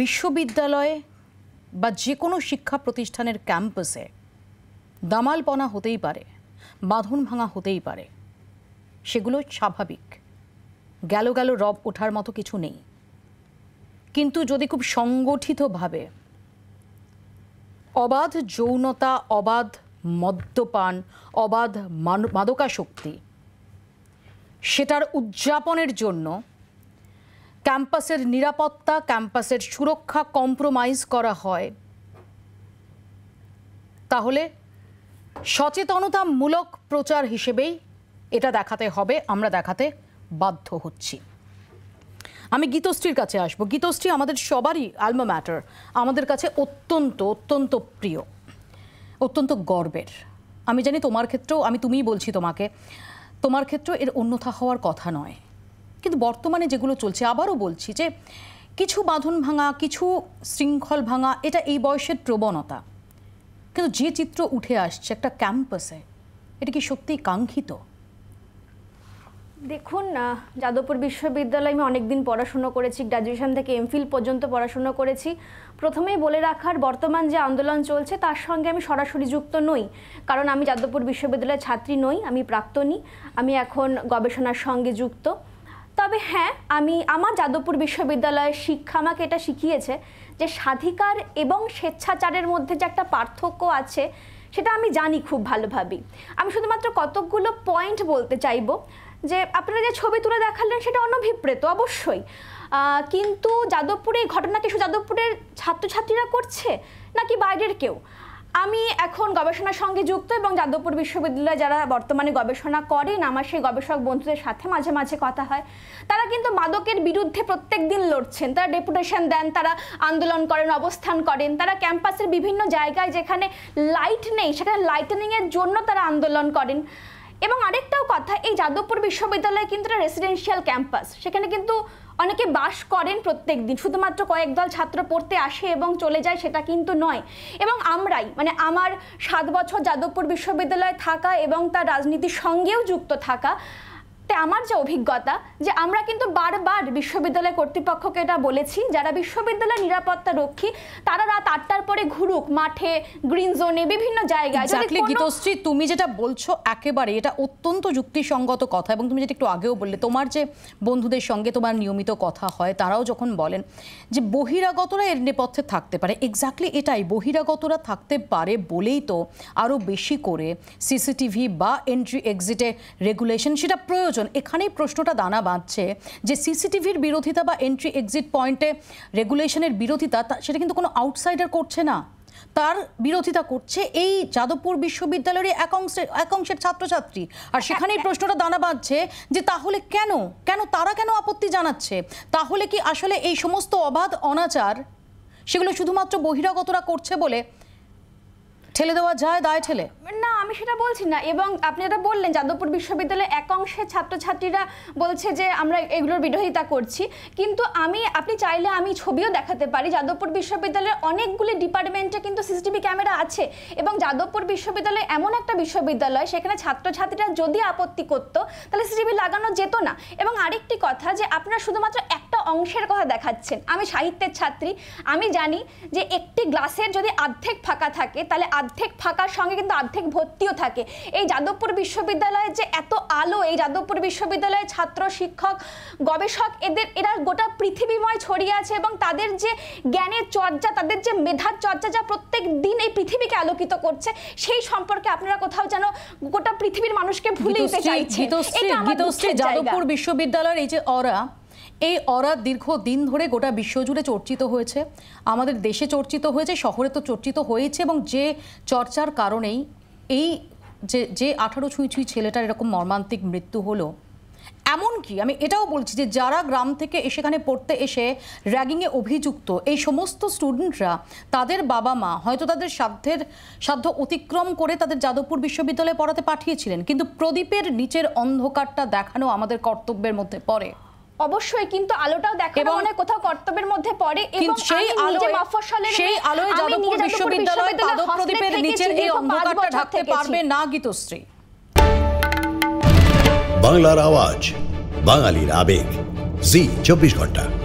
বিশ্ববিদ্যালয়ে বা যে কোনো শিক্ষা প্রতিষ্ঠানের ক্যাম্পাসে দামালপনা হতেই পারে বাঁধন ভাঙা হতেই পারে সেগুলো স্বাভাবিক গেল গেল রব ওঠার মতো কিছু নেই কিন্তু যদি খুব সংগঠিতভাবে অবাধ যৌনতা অবাধ মদ্যপান অবাধ মাদকাশক্তি সেটার উদযাপনের জন্য ক্যাম্পাসের নিরাপত্তা ক্যাম্পাসের সুরক্ষা কম্প্রোমাইজ করা হয় তাহলে সচেতনতামূলক প্রচার হিসেবেই এটা দেখাতে হবে আমরা দেখাতে বাধ্য হচ্ছি আমি গীতশ্রীর কাছে আসবো গীতশ্রী আমাদের সবারই আলমা ম্যাটার আমাদের কাছে অত্যন্ত অত্যন্ত প্রিয় অত্যন্ত গর্বের আমি জানি তোমার ক্ষেত্রেও আমি তুমিই বলছি তোমাকে তোমার ক্ষেত্রেও এর অন্যথা হওয়ার কথা নয় কিন্তু বর্তমানে যেগুলো চলছে আবারও বলছি যে কিছু বাঁধন ভাঙা কিছু শৃঙ্খল ভাঙা এটা এই বয়সের প্রবণতা কিন্তু যে চিত্র উঠে আসছে একটা ক্যাম্পাসে এটা কি সত্যি কাঙ্ক্ষিত দেখুন যাদবপুর বিশ্ববিদ্যালয়ে আমি অনেক দিন পড়াশুনো করেছি গ্র্যাজুয়েশন থেকে এমফিল পর্যন্ত পড়াশুনো করেছি প্রথমেই বলে রাখার বর্তমান যে আন্দোলন চলছে তার সঙ্গে আমি সরাসরি যুক্ত নই কারণ আমি যাদবপুর বিশ্ববিদ্যালয়ের ছাত্রী নই আমি প্রাক্তনী আমি এখন গবেষণার সঙ্গে যুক্ত তবে হ্যাঁ আমি আমার যাদবপুর বিশ্ববিদ্যালয়ের শিক্ষা আমাকে এটা শিখিয়েছে যে স্বাধিকার এবং স্বেচ্ছাচারের মধ্যে যে একটা পার্থক্য আছে সেটা আমি জানি খুব ভালোভাবেই আমি শুধুমাত্র কতকগুলো পয়েন্ট বলতে চাইব যে আপনারা যে ছবি তুলে দেখালেন সেটা অনভিপ্রেত অবশ্যই কিন্তু যাদবপুরে এই ঘটনা কিছু যাদবপুরের ছাত্রছাত্রীরা করছে নাকি বাইরের কেউ আমি এখন গবেষণার সঙ্গে যুক্ত এবং যাদবপুর বিশ্ববিদ্যালয়ে যারা বর্তমানে গবেষণা করেন আমার সেই গবেষক বন্ধুদের সাথে মাঝে মাঝে কথা হয় তারা কিন্তু মাদকের বিরুদ্ধে প্রত্যেক দিন লড়ছেন তারা ডেপুটেশন দেন তারা আন্দোলন করেন অবস্থান করেন তারা ক্যাম্পাসের বিভিন্ন জায়গায় যেখানে লাইট নেই সেখানে লাইটেনিংয়ের জন্য তারা আন্দোলন করেন এবং আরেকটাও কথা এই যাদবপুর বিশ্ববিদ্যালয় কিন্তু একটা রেসিডেন্সিয়াল ক্যাম্পাস সেখানে কিন্তু অনেকে বাস করেন প্রত্যেক দিন শুধুমাত্র কয়েকদল ছাত্র পড়তে আসে এবং চলে যায় সেটা কিন্তু নয় এবং আমরাই মানে আমার সাত বছর যাদবপুর বিশ্ববিদ্যালয়ে থাকা এবং তার রাজনীতির সঙ্গেও যুক্ত থাকা তাই আমার যে অভিজ্ঞতা যে আমরা কিন্তু বারবার বিশ্ববিদ্যালয় কর্তৃপক্ষকে এটা বলেছি যারা বিশ্ববিদ্যালয় নিরাপত্তা রক্ষী তারা রাত আটটার পরে ঘুরুক মাঠে গ্রিন জোনে বিভিন্ন জায়গায় গীতশ্রী তুমি যেটা বলছো একেবারে এটা অত্যন্ত যুক্তিসঙ্গত কথা এবং তুমি যেটা একটু আগেও বললে তোমার যে বন্ধুদের সঙ্গে তোমার নিয়মিত কথা হয় তারাও যখন বলেন যে বহিরাগতরা এর নেপথ্যে থাকতে পারে এক্স্যাক্টলি এটাই বহিরাগতরা থাকতে পারে বলেই তো আরও বেশি করে সিসিটিভি বা এন্ট্রি এক্সিটে রেগুলেশন সেটা প্রয়োজন প্রয়োজন এখানেই প্রশ্নটা দানা বাঁধছে যে সিসিটিভির বিরোধিতা বা এন্ট্রি এক্সিট পয়েন্টে রেগুলেশনের বিরোধিতা সেটা কিন্তু কোনো আউটসাইডার করছে না তার বিরোধিতা করছে এই যাদবপুর বিশ্ববিদ্যালয়ের এক অংশের এক অংশের ছাত্রছাত্রী আর সেখানেই প্রশ্নটা দানা বাঁধছে যে তাহলে কেন কেন তারা কেন আপত্তি জানাচ্ছে তাহলে কি আসলে এই সমস্ত অবাধ অনাচার সেগুলো শুধুমাত্র বহিরাগতরা করছে বলে ঠেলে দেওয়া যায় দায় ঠেলে না আমি সেটা বলছি না এবং আপনি এটা বললেন যাদবপুর বিশ্ববিদ্যালয়ে এক অংশের ছাত্রছাত্রীরা বলছে যে আমরা এগুলোর বিরোধিতা করছি কিন্তু আমি আপনি চাইলে আমি ছবিও দেখাতে পারি যাদবপুর বিশ্ববিদ্যালয়ের অনেকগুলি ডিপার্টমেন্টে কিন্তু সিসিটিভি ক্যামেরা আছে এবং যাদবপুর বিশ্ববিদ্যালয় এমন একটা বিশ্ববিদ্যালয় সেখানে ছাত্রছাত্রীরা যদি আপত্তি করত তাহলে সিসিটিভি লাগানো যেত না এবং আরেকটি কথা যে আপনারা শুধুমাত্র একটা অংশের কথা দেখাচ্ছেন আমি সাহিত্যের ছাত্রী আমি জানি যে একটি গ্লাসের যদি অর্ধেক ফাঁকা থাকে তাহলে অর্ধেক ফাঁকার সঙ্গে কিন্তু অর্ধেক ভর্তি সত্যিও থাকে এই যাদবপুর বিশ্ববিদ্যালয়ের যে এত আলো এই যাদবপুর বিশ্ববিদ্যালয়ের ছাত্র শিক্ষক গবেষক এদের এরা গোটা পৃথিবীময় ছড়িয়ে আছে এবং তাদের যে জ্ঞানের চর্চা তাদের যে মেধার চর্চা যা প্রত্যেক দিন এই পৃথিবীকে আলোকিত করছে সেই সম্পর্কে আপনারা কোথাও যেন গোটা পৃথিবীর মানুষকে ভুলে যেতে চাইছে যাদবপুর বিশ্ববিদ্যালয়ের এই যে অরা এই অরা দীর্ঘ দিন ধরে গোটা বিশ্বজুড়ে চর্চিত হয়েছে আমাদের দেশে চর্চিত হয়েছে শহরে তো চর্চিত হয়েছে এবং যে চর্চার কারণেই এই যে যে আঠারো ছুঁই ছুঁই ছেলেটার এরকম মর্মান্তিক মৃত্যু হলো এমনকি আমি এটাও বলছি যে যারা গ্রাম থেকে সেখানে পড়তে এসে র্যাগিংয়ে অভিযুক্ত এই সমস্ত স্টুডেন্টরা তাদের বাবা মা হয়তো তাদের সাধ্যের সাধ্য অতিক্রম করে তাদের যাদবপুর বিশ্ববিদ্যালয়ে পড়াতে পাঠিয়েছিলেন কিন্তু প্রদীপের নিচের অন্ধকারটা দেখানো আমাদের কর্তব্যের মধ্যে পড়ে অবশ্যই কিন্তু আলোটাও দেখানো মানে কোথাও কর্তব্যের মধ্যে পড়ে এবং সেই আলো মফস্বলের সেই আলোয় যাদবপুর বিশ্ববিদ্যালয় পাদপ্রদীপের নিচের এই অন্ধকারটা ঢাকতে পারবে না গীতশ্রী বাংলার আওয়াজ বাঙালির আবেগ জি চব্বিশ ঘন্টা